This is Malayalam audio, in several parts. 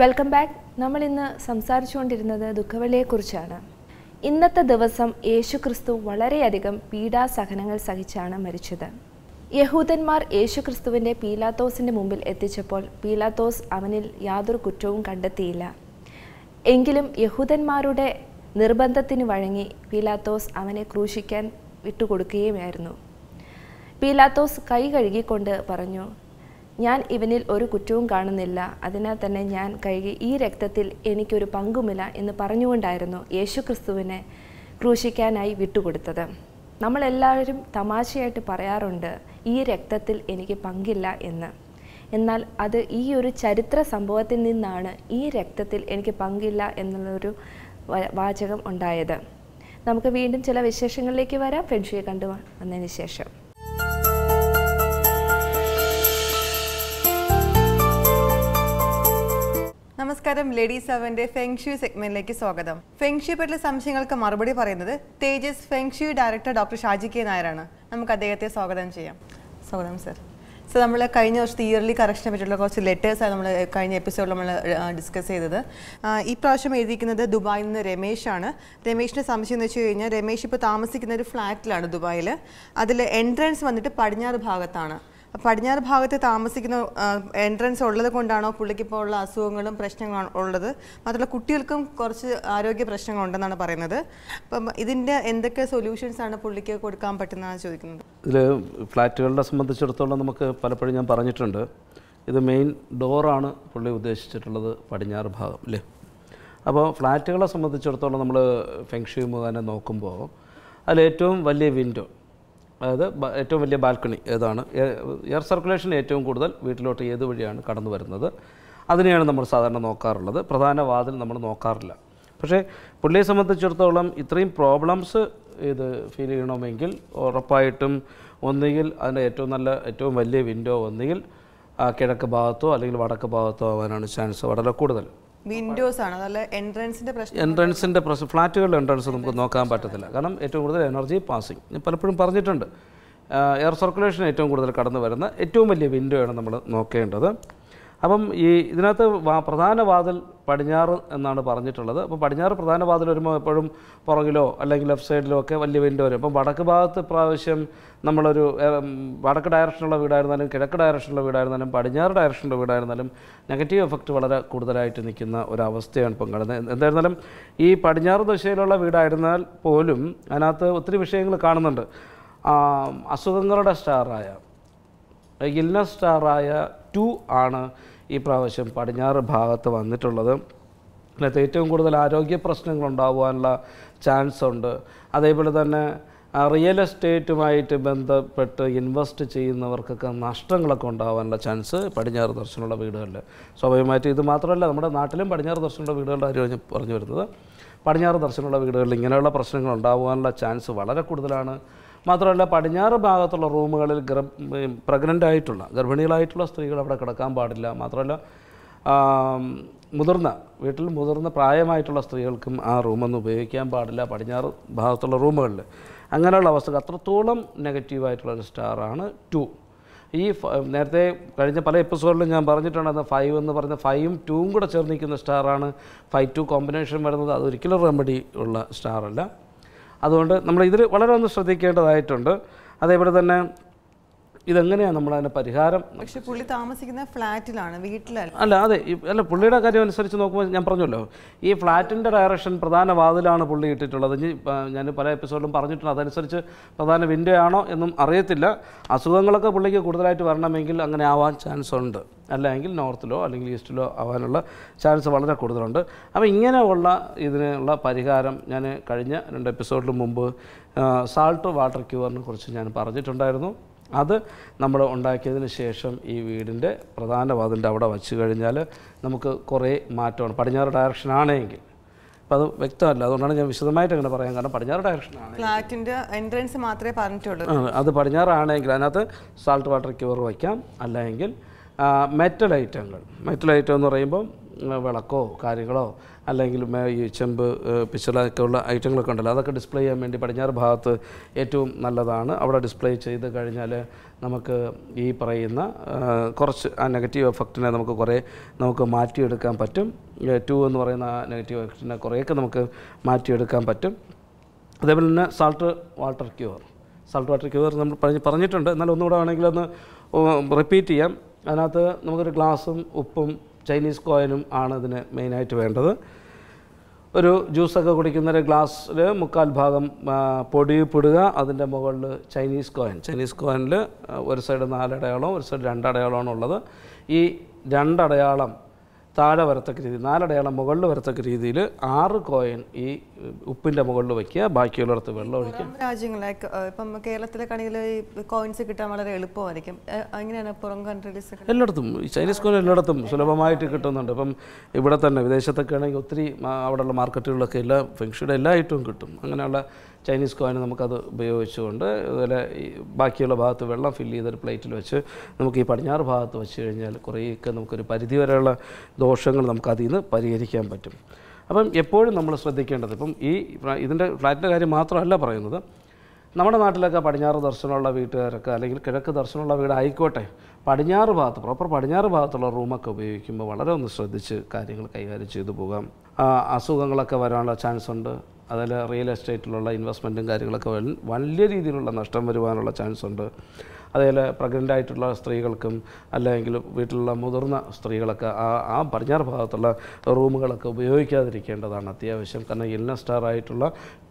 വെൽക്കം ബാക്ക് നമ്മൾ ഇന്ന് സംസാരിച്ചുകൊണ്ടിരുന്നത് ദുഃഖവെള്ളിയെക്കുറിച്ചാണ് ഇന്നത്തെ ദിവസം യേശു ക്രിസ്തു വളരെയധികം പീഡാസഹനങ്ങൾ സഹിച്ചാണ് മരിച്ചത് യഹൂദന്മാർ യേശു ക്രിസ്തുവിൻ്റെ പീലാത്തോസിൻ്റെ മുമ്പിൽ എത്തിച്ചപ്പോൾ പീലാത്തോസ് അവനിൽ യാതൊരു കുറ്റവും കണ്ടെത്തിയില്ല എങ്കിലും യഹൂദന്മാരുടെ നിർബന്ധത്തിന് വഴങ്ങി പീലാത്തോസ് അവനെ ക്രൂശിക്കാൻ വിട്ടുകൊടുക്കുകയുമായിരുന്നു പീലാത്തോസ് കൈ കഴുകിക്കൊണ്ട് പറഞ്ഞു ഞാൻ ഇവനിൽ ഒരു കുറ്റവും കാണുന്നില്ല അതിനാൽ തന്നെ ഞാൻ കഴുകി ഈ രക്തത്തിൽ എനിക്കൊരു പങ്കുമില്ല എന്ന് പറഞ്ഞുകൊണ്ടായിരുന്നു യേശുക്രിസ്തുവിനെ ക്രൂശിക്കാനായി വിട്ടുകൊടുത്തത് നമ്മളെല്ലാവരും തമാശയായിട്ട് പറയാറുണ്ട് ഈ രക്തത്തിൽ എനിക്ക് പങ്കില്ല എന്ന് എന്നാൽ അത് ഈ ഒരു ചരിത്ര സംഭവത്തിൽ നിന്നാണ് ഈ രക്തത്തിൽ എനിക്ക് പങ്കില്ല എന്നുള്ളൊരു വാചകം ഉണ്ടായത് നമുക്ക് വീണ്ടും ചില വിശേഷങ്ങളിലേക്ക് വരാം ഫ്രണ്ട്ഷിയെ കണ്ടു വന്നതിന് ശേഷം നമസ്കാരം ലേഡീസ് സെവന്റെ ഫെങ്ഷു സെഗ്മെന്റിലേക്ക് സ്വാഗതം ഫെങ്ഷു പറ്റിലെ സംശയങ്ങൾക്ക് മറുപടി പറയുന്നത് Tejas feng shui director doctor Shaji K നായരാണ് നമുക്ക് അദ്ദേഹത്തെ സ്വാഗതം ചെയ്യാം സ്വാഗതം സർ സർ നമ്മൾ കഴിഞ്ഞ വർഷത്തെ ഇയർലി കറക്ഷനെ പറ്റിയുള്ള കുറച്ച് ലെറ്റേഴ്സാണ് നമ്മൾ കഴിഞ്ഞ എപ്പിസോഡിൽ നമ്മൾ ഡിസ്കസ് ചെയ്തത് ഈ പ്രാവശ്യം എഴുതിയിരിക്കുന്നത് ദുബായിൽ നിന്ന് രമേശാണ് രമേശിൻ്റെ സംശയം എന്ന് വെച്ച് കഴിഞ്ഞാൽ രമേശ് ഇപ്പോൾ താമസിക്കുന്ന ഒരു ഫ്ലാറ്റിലാണ് ദുബായിൽ അതിൽ എൻട്രൻസ് വന്നിട്ട് പടിഞ്ഞാറ് ഭാഗത്താണ് പടിഞ്ഞാറ് ഭാഗത്ത് താമസിക്കുന്ന എൻട്രൻസ് ഉള്ളത് കൊണ്ടാണോ പുള്ളിക്ക് ഇപ്പോൾ ഉള്ള അസുഖങ്ങളും പ്രശ്നങ്ങളും ഉള്ളത് മാത്രമല്ല കുട്ടികൾക്കും കുറച്ച് ആരോഗ്യ പ്രശ്നങ്ങളുണ്ടെന്നാണ് പറയുന്നത് അപ്പം ഇതിൻ്റെ എന്തൊക്കെ സൊല്യൂഷൻസ് ആണ് പുള്ളിക്ക് കൊടുക്കാൻ പറ്റുന്നതാണ് ചോദിക്കുന്നത് ഇതിൽ ഫ്ലാറ്റുകളെ സംബന്ധിച്ചിടത്തോളം നമുക്ക് പലപ്പോഴും ഞാൻ പറഞ്ഞിട്ടുണ്ട് ഇത് മെയിൻ ഡോറാണ് പുള്ളി ഉദ്ദേശിച്ചിട്ടുള്ളത് പടിഞ്ഞാറ് ഭാഗം അല്ലേ അപ്പോൾ ഫ്ലാറ്റുകളെ സംബന്ധിച്ചിടത്തോളം നമ്മൾ ഫെങ്ഷി തന്നെ നോക്കുമ്പോൾ അതിലേറ്റവും ഏറ്റവും വലിയ വിൻഡോ അതായത് ഏറ്റവും വലിയ ബാൽക്കണി ഏതാണ് എയർ സർക്കുലേഷൻ ഏറ്റവും കൂടുതൽ വീട്ടിലോട്ട് ഏത് വഴിയാണ് കടന്നു വരുന്നത് അതിനെയാണ് നമ്മൾ സാധാരണ നോക്കാറുള്ളത് പ്രധാന വാതിൽ നമ്മൾ നോക്കാറില്ല പക്ഷേ പുള്ളിയെ സംബന്ധിച്ചിടത്തോളം ഇത്രയും പ്രോബ്ലംസ് ഇത് ഫീൽ ചെയ്യണമെങ്കിൽ ഉറപ്പായിട്ടും ഒന്നുകിൽ അതിൻ്റെ ഏറ്റവും നല്ല ഏറ്റവും വലിയ വിൻഡോ ഒന്നുകിൽ കിഴക്ക് ഭാഗത്തോ അല്ലെങ്കിൽ വടക്ക് ഭാഗത്തോ ആവാനാണ് ചാൻസ് വളരെ കൂടുതൽ വിൻഡോസ് ആണ് അതല്ല എൻട്രൻസിന്റെ പ്രശ്നം എൻട്രൻസിന്റെ പ്രശ്നം ഫ്ലാറ്റുകളുടെ എൻട്രൻസ് നമുക്ക് നോക്കാൻ പറ്റത്തില്ല കാരണം ഏറ്റവും കൂടുതൽ എനർജി പാസിംഗ് ഞാൻ പലപ്പോഴും പറഞ്ഞിട്ടുണ്ട് എയർ സർക്കുലേഷൻ ഏറ്റവും കൂടുതൽ കടന്നു വരുന്ന ഏറ്റവും വലിയ വിൻഡോ ആണ് നമ്മൾ നോക്കേണ്ടത് അപ്പം ഈ ഇതിനകത്ത് പ്രധാന വാതിൽ പടിഞ്ഞാറ് എന്നാണ് പറഞ്ഞിട്ടുള്ളത് അപ്പോൾ പടിഞ്ഞാറ് പ്രധാന വാതിൽ വരുമ്പോൾ എപ്പോഴും പുറകിലോ അല്ലെങ്കിൽ ലെഫ്റ്റ് സൈഡിലോ ഒക്കെ വലിയ വിൻഡോ വരും അപ്പം വടക്ക് ഭാഗത്ത് പ്രാവശ്യം നമ്മളൊരു വടക്ക് ഡയറക്ഷനുള്ള വീടായിരുന്നാലും കിഴക്ക് ഡയറക്ഷനുള്ള വീടായിരുന്നാലും പടിഞ്ഞാറ് ഡയറക്ഷനുള്ള വീടായിരുന്നാലും നെഗറ്റീവ് എഫക്റ്റ് വളരെ കൂടുതലായിട്ട് നിൽക്കുന്ന ഒരവസ്ഥയാണ് ഇപ്പം കാണുന്നത് എന്തായിരുന്നാലും ഈ പടിഞ്ഞാറ് ദിശയിലുള്ള വീടായിരുന്നാൽ പോലും അതിനകത്ത് ഒത്തിരി വിഷയങ്ങൾ കാണുന്നുണ്ട് അസുഖങ്ങളുടെ സ്റ്റാറായ ഇൽനസ് സ്റ്റാറായ ടു ആണ് ഈ പ്രാവശ്യം പടിഞ്ഞാറ് ഭാഗത്ത് വന്നിട്ടുള്ളത് അതിനകത്ത് ഏറ്റവും കൂടുതൽ ആരോഗ്യ പ്രശ്നങ്ങൾ ഉണ്ടാകുവാനുള്ള ചാൻസ് ഉണ്ട് അതേപോലെ തന്നെ റിയൽ എസ്റ്റേറ്റുമായിട്ട് ബന്ധപ്പെട്ട് ഇൻവെസ്റ്റ് ചെയ്യുന്നവർക്കൊക്കെ നഷ്ടങ്ങളൊക്കെ ഉണ്ടാകാനുള്ള ചാൻസ് പടിഞ്ഞാറ് ദർശനമുള്ള വീടുകളിൽ സ്വാഭാവികമായിട്ട് ഇത് മാത്രമല്ല നമ്മുടെ നാട്ടിലും പടിഞ്ഞാറ് ദർശനമുള്ള വീടുകളുടെ കാര്യം പറഞ്ഞു വരുന്നത് പടിഞ്ഞാറ് ദർശനമുള്ള വീടുകളിൽ ഇങ്ങനെയുള്ള പ്രശ്നങ്ങൾ ഉണ്ടാകാനുള്ള ചാൻസ് വളരെ കൂടുതലാണ് മാത്രമല്ല പടിഞ്ഞാറ് ഭാഗത്തുള്ള റൂമുകളിൽ ഗർഭ പ്രഗ്നൻ്റ് ആയിട്ടുള്ള ഗർഭിണികളായിട്ടുള്ള സ്ത്രീകൾ അവിടെ കിടക്കാൻ പാടില്ല മാത്രമല്ല മുതിർന്ന വീട്ടിൽ മുതിർന്ന പ്രായമായിട്ടുള്ള സ്ത്രീകൾക്കും ആ റൂമൊന്നും ഉപയോഗിക്കാൻ പാടില്ല പടിഞ്ഞാറ് ഭാഗത്തുള്ള റൂമുകളിൽ അങ്ങനെയുള്ള അവസ്ഥ അത്രത്തോളം നെഗറ്റീവായിട്ടുള്ള ഒരു സ്റ്റാറാണ് ടു ഈ നേരത്തെ കഴിഞ്ഞ പല എപ്പിസോഡിലും ഞാൻ പറഞ്ഞിട്ടുണ്ട് ഫൈവ് എന്ന് പറയുന്ന ഫൈവും ടൂവും കൂടെ ചേർന്നിരിക്കുന്ന സ്റ്റാറാണ് ഫൈവ് ടു കോമ്പിനേഷൻ വരുന്നത് അതൊരിക്കലും റെമഡി ഉള്ള സ്റ്റാറല്ല അതുകൊണ്ട് നമ്മൾ ഇതിൽ വളരെ ഒന്ന് ശ്രദ്ധിക്കേണ്ടതായിട്ടുണ്ട് അതേപോലെ തന്നെ ഇതെങ്ങനെയാണ് നമ്മളതിൻ്റെ പരിഹാരം പക്ഷേ പുള്ളി താമസിക്കുന്ന ഫ്ലാറ്റിലാണ് വീട്ടിലല്ല അല്ല അതെ അല്ല പുള്ളിയുടെ കാര്യം അനുസരിച്ച് നോക്കുമ്പോൾ ഞാൻ പറഞ്ഞല്ലോ ഈ ഫ്ലാറ്റിൻ്റെ ഡയറക്ഷൻ പ്രധാന വാതിലാണ് പുള്ളി ഇട്ടിട്ടുള്ളത് ഇനി ഞാൻ പല എപ്പിസോഡിലും പറഞ്ഞിട്ടുണ്ട് അതനുസരിച്ച് പ്രധാന വിൻഡോ ആണോ എന്നും അറിയത്തില്ല അസുഖങ്ങളൊക്കെ പുള്ളിക്ക് കൂടുതലായിട്ട് വരണമെങ്കിൽ അങ്ങനെ ആവാൻ ചാൻസ് ഉണ്ട് അല്ലെങ്കിൽ നോർത്തിലോ അല്ലെങ്കിൽ ഈസ്റ്റിലോ ആവാനുള്ള ചാൻസ് വളരെ കൂടുതലുണ്ട് അപ്പോൾ ഇങ്ങനെയുള്ള ഇതിനുള്ള പരിഹാരം ഞാൻ കഴിഞ്ഞ രണ്ട് എപ്പിസോഡിന് മുമ്പ് സാൾട്ട് വാട്ടർ ക്യൂറിനെ കുറിച്ച് ഞാൻ പറഞ്ഞിട്ടുണ്ടായിരുന്നു അത് നമ്മൾ ഉണ്ടാക്കിയതിന് ശേഷം ഈ വീടിൻ്റെ പ്രധാന വാതിൻ്റെ അവിടെ വച്ച് കഴിഞ്ഞാൽ നമുക്ക് കുറേ മാറ്റമാണ് പടിഞ്ഞാറ് ആണെങ്കിൽ അപ്പോൾ അത് വ്യക്തമല്ല അതുകൊണ്ടാണ് ഞാൻ വിശദമായിട്ട് അങ്ങനെ പറയാൻ കാരണം പടിഞ്ഞാറ് ഡയറക്ഷനാണ് ഫ്ലാറ്റിൻ്റെ എൻട്രൻസ് മാത്രമേ പറഞ്ഞിട്ടുള്ളൂ അത് പടിഞ്ഞാറാണെങ്കിൽ അതിനകത്ത് സാൾട്ട് വാട്ടർ ക്യൂർ വയ്ക്കാം അല്ലെങ്കിൽ മെറ്റൽ ഐറ്റങ്ങൾ മെറ്റൽ ഐറ്റം എന്ന് പറയുമ്പം വിളക്കോ കാര്യങ്ങളോ അല്ലെങ്കിൽ ഈ ചെമ്പ് പിച്ചറൊക്കെ ഉള്ള ഐറ്റങ്ങളൊക്കെ ഉണ്ടല്ലോ അതൊക്കെ ഡിസ്പ്ലേ ചെയ്യാൻ വേണ്ടി പടിഞ്ഞാറ് ഭാഗത്ത് ഏറ്റവും നല്ലതാണ് അവിടെ ഡിസ്പ്ലേ ചെയ്ത് കഴിഞ്ഞാൽ നമുക്ക് ഈ പറയുന്ന കുറച്ച് ആ നെഗറ്റീവ് എഫക്റ്റിനെ നമുക്ക് കുറേ നമുക്ക് മാറ്റിയെടുക്കാൻ പറ്റും ടു എന്ന് പറയുന്ന ആ നെഗറ്റീവ് എഫക്റ്റിനെ കുറേയൊക്കെ നമുക്ക് മാറ്റിയെടുക്കാൻ പറ്റും അതേപോലെ തന്നെ salt water cure salt water cure നമ്മൾ പറഞ്ഞ് പറഞ്ഞിട്ടുണ്ട് എന്നാൽ ഒന്നുകൂടെ ആണെങ്കിൽ ഒന്ന് റിപ്പീറ്റ് ചെയ്യാം അതിനകത്ത് നമുക്കൊരു ഗ്ലാസും ഉപ്പും ചൈനീസ് കോയിനും ആണ് ഇതിന് മെയിനായിട്ട് വേണ്ടത് ഒരു ജ്യൂസൊക്കെ കുടിക്കുന്ന ഒരു ഗ്ലാസ്സിൽ മുക്കാൽ ഭാഗം പൊടി പിടുക അതിൻ്റെ മുകളിൽ ചൈനീസ് കോയിൻ ചൈനീസ് കോയിനിൽ ഒരു സൈഡ് നാലടയാളവും ഒരു സൈഡ് രണ്ടടയാളമാണ് ഉള്ളത് ഈ രണ്ടടയാളം താഴെ വരത്തക്ക രീതി നാലടയാളം മുകളിൽ വരത്തക്ക രീതിയിൽ ആറ് കോയിൻ ഈ ഉപ്പിന്റെ മുകളിൽ വെക്കുക ബാക്കിയുള്ളിടത്ത് വെള്ളം ഒഴിക്കുക രാജ്യങ്ങളിലേക്ക് ഇപ്പം കേരളത്തിലെ ആണെങ്കിൽ കോയിൻസ് കിട്ടാൻ വളരെ എളുപ്പമായിരിക്കും അങ്ങനെയാണ് പുറം കൺട്രീസ് എല്ലായിടത്തും ചൈനീസ് കോയിൻ എല്ലായിടത്തും സുലഭമായിട്ട് കിട്ടുന്നുണ്ട് ഇപ്പം ഇവിടെ തന്നെ വിദേശത്തൊക്കെ ആണെങ്കിൽ ഒത്തിരി അവിടെയുള്ള മാർക്കറ്റുകളിലൊക്കെ എല്ലാ ഫെങ്ഷിയുടെ എല്ലാ ഐറ്റവും കിട്ടും അങ്ങനെയുള്ള ചൈനീസ് കോയിൻ നമുക്കത് ഉപയോഗിച്ചുകൊണ്ട് അതുപോലെ ബാക്കിയുള്ള ഭാഗത്ത് വെള്ളം ഫില്ല് ചെയ്തൊരു പ്ലേറ്റിൽ വെച്ച് നമുക്ക് ഈ പടിഞ്ഞാറ് ഭാഗത്ത് വെച്ച് കഴിഞ്ഞാൽ കുറേയൊക്കെ നമുക്കൊരു പരിധി വരെയുള്ള ദോഷങ്ങൾ നമുക്കതിൽ നിന്ന് പരിഹരിക്കാൻ പറ്റും അപ്പം എപ്പോഴും നമ്മൾ ശ്രദ്ധിക്കേണ്ടത് ഇപ്പം ഈ ഇതിൻ്റെ ഫ്ലാറ്റിൻ്റെ കാര്യം മാത്രമല്ല പറയുന്നത് നമ്മുടെ നാട്ടിലൊക്കെ പടിഞ്ഞാറ് ദർശനമുള്ള വീട്ടുകാരൊക്കെ അല്ലെങ്കിൽ കിഴക്ക് ദർശനമുള്ള വീടായിക്കോട്ടെ പടിഞ്ഞാറ് ഭാഗത്ത് പ്രോപ്പർ പടിഞ്ഞാറ് ഭാഗത്തുള്ള റൂമൊക്കെ ഉപയോഗിക്കുമ്പോൾ വളരെ ഒന്ന് ശ്രദ്ധിച്ച് കാര്യങ്ങൾ കൈകാര്യം ചെയ്തു പോകാം അസുഖങ്ങളൊക്കെ വരാനുള്ള ചാൻസ് ഉണ്ട് അതിൽ റിയൽ എസ്റ്റേറ്റിലുള്ള ഇൻവെസ്റ്റ്മെൻറ്റും കാര്യങ്ങളൊക്കെ വലിയ രീതിയിലുള്ള നഷ്ടം വരുവാനുള്ള ചാൻസ് ഉണ്ട് അതേപോലെ പ്രഗ്നൻ്റ് ആയിട്ടുള്ള സ്ത്രീകൾക്കും അല്ലെങ്കിൽ വീട്ടിലുള്ള മുതിർന്ന സ്ത്രീകളൊക്കെ ആ ആ പടിഞ്ഞാറ് ഭാഗത്തുള്ള റൂമുകളൊക്കെ ഉപയോഗിക്കാതിരിക്കേണ്ടതാണ് അത്യാവശ്യം കാരണം ഇല്ല സ്റ്റാർ ആയിട്ടുള്ള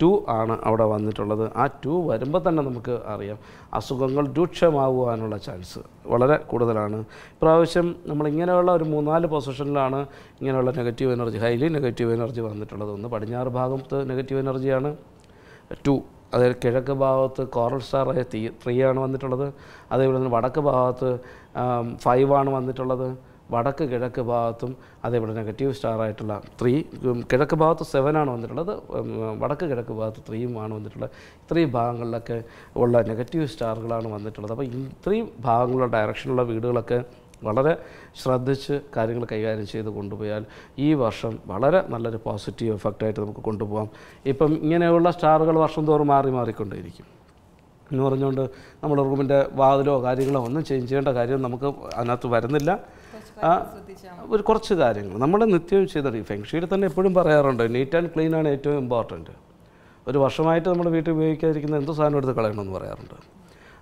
ടു ആണ് അവിടെ വന്നിട്ടുള്ളത് ആ ടു വരുമ്പോൾ തന്നെ നമുക്ക് അറിയാം അസുഖങ്ങൾ രൂക്ഷമാകുവാനുള്ള ചാൻസ് വളരെ കൂടുതലാണ് ഇപ്രാവശ്യം നമ്മളിങ്ങനെയുള്ള ഒരു മൂന്നാല് പൊസിഷനിലാണ് ഇങ്ങനെയുള്ള negative energy highly negative energy വന്നിട്ടുള്ളത് ഒന്ന് പടിഞ്ഞാറ് ഭാഗത്ത് നെഗറ്റീവ് എനർജിയാണ് ടു അതായത് കിഴക്ക് ഭാഗത്ത് കോറൽ സ്റ്റാർ ത്രീ ആണ് വന്നിട്ടുള്ളത് അതേപോലെ തന്നെ വടക്ക് ഭാഗത്ത് ഫൈവ് ആണ് വന്നിട്ടുള്ളത് വടക്ക് കിഴക്ക് ഭാഗത്തും അതേപോലെ നെഗറ്റീവ് സ്റ്റാർ ആയിട്ടുള്ള ത്രീ കിഴക്ക് ഭാഗത്ത് ആണ് വന്നിട്ടുള്ളത് വടക്ക് കിഴക്ക് ഭാഗത്ത് ത്രീയും ആണ് വന്നിട്ടുള്ളത് ഇത്രയും ഭാഗങ്ങളിലൊക്കെ ഉള്ള നെഗറ്റീവ് സ്റ്റാറുകളാണ് വന്നിട്ടുള്ളത് അപ്പോൾ ഇത്രയും ഭാഗങ്ങളുള്ള ഡയറക്ഷനുള്ള വീടുകളൊക്കെ വളരെ ശ്രദ്ധിച്ച് കാര്യങ്ങൾ കൈകാര്യം ചെയ്ത് കൊണ്ടുപോയാൽ ഈ വർഷം വളരെ നല്ലൊരു പോസിറ്റീവ് എഫക്റ്റായിട്ട് നമുക്ക് കൊണ്ടുപോകാം ഇപ്പം ഇങ്ങനെയുള്ള സ്റ്റാറുകൾ വർഷം തോറും മാറി മാറിക്കൊണ്ടേയിരിക്കും എന്ന് പറഞ്ഞുകൊണ്ട് നമ്മുടെ റൂമിൻ്റെ വാതിലോ കാര്യങ്ങളോ ഒന്നും ചേഞ്ച് ചെയ്യേണ്ട കാര്യം നമുക്ക് അതിനകത്ത് വരുന്നില്ല ഒരു കുറച്ച് കാര്യങ്ങൾ നമ്മൾ നിത്യം ചെയ്തിട്ട് ഫെങ്ഷിയിൽ തന്നെ എപ്പോഴും പറയാറുണ്ട് നീറ്റ് ആൻഡ് ക്ലീൻ ആണ് ഏറ്റവും ഇമ്പോർട്ടൻറ്റ് ഒരു വർഷമായിട്ട് നമ്മൾ വീട്ടിൽ ഉപയോഗിക്കാതിരിക്കുന്ന എന്ത് സാധനം എടുത്ത് കളയണമെന്ന് പറയാറുണ്ട്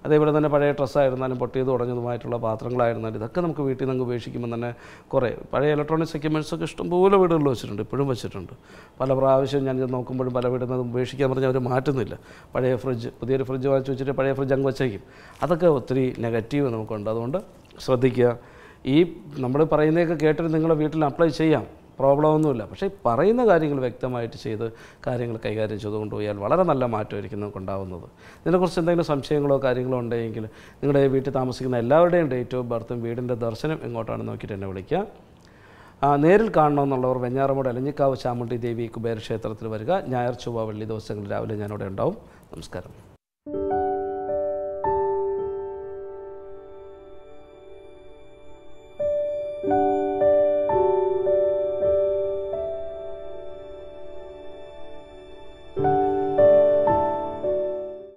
അതേപോലെ തന്നെ പഴയ ഡ്രസ്സായിരുന്നാലും പൊട്ടിയത് ഉടഞ്ഞതുമായിട്ടുള്ള പാത്രങ്ങളായിരുന്നാലും ഇതൊക്കെ നമുക്ക് വീട്ടിൽ നിന്ന് ഉപേക്ഷിക്കുമ്പോൾ തന്നെ കുറേ പഴയ ഇലക്ട്രോണിക്സ് എക്യുപ്മെൻറ്റ്സൊക്കെ ഇഷ്ടംപോലെ വീടുകളിൽ വെച്ചിട്ടുണ്ട് ഇപ്പോഴും വെച്ചിട്ടുണ്ട് പല പ്രാവശ്യം ഞാൻ ഇത് നോക്കുമ്പോഴും പല വീടുന്നത് ഉപേക്ഷിക്കാൻ പറഞ്ഞാൽ അവർ മാറ്റുന്നില്ല പഴയ ഫ്രിഡ്ജ് പുതിയൊരു ഫ്രിഡ്ജ് വാങ്ങിച്ച് വെച്ചിട്ട് പഴയ ഫ്രിഡ്ജ് അങ്ങ് വെച്ചേക്കും അതൊക്കെ ഒത്തിരി നെഗറ്റീവ് നമുക്കുണ്ട് അതുകൊണ്ട് ശ്രദ്ധിക്കുക ഈ നമ്മൾ പറയുന്നതൊക്കെ കേട്ടിട്ട് നിങ്ങളുടെ വീട്ടിൽ അപ്ലൈ ചെയ്യാം പ്രോബ്ലം ഒന്നുമില്ല പക്ഷേ പറയുന്ന കാര്യങ്ങൾ വ്യക്തമായിട്ട് ചെയ്ത് കാര്യങ്ങൾ കൈകാര്യം ചെയ്തുകൊണ്ട് പോയാൽ വളരെ നല്ല മാറ്റമായിരിക്കും നമുക്ക് ഉണ്ടാകുന്നത് ഇതിനെക്കുറിച്ച് എന്തെങ്കിലും സംശയങ്ങളോ കാര്യങ്ങളോ ഉണ്ടെങ്കിൽ നിങ്ങളുടെ വീട്ടിൽ താമസിക്കുന്ന എല്ലാവരുടെയും ഡേറ്റ് ഓഫ് ബർത്തും വീടിൻ്റെ ദർശനം എങ്ങോട്ടാണ് നോക്കിയിട്ട് എന്നെ വിളിക്കുക നേരിൽ കാണണമെന്നുള്ളവർ വെഞ്ഞാറമൂട് അലഞ്ഞിക്കാവ് ചാമുണ്ടി ദേവി കുബേരക്ഷേത്രത്തിൽ വരിക ഞായർ ചൊവ്വ വെള്ളി ദിവസങ്ങളിൽ രാവിലെ ഞാനിവിടെ ഉണ്ടാവും നമസ്കാരം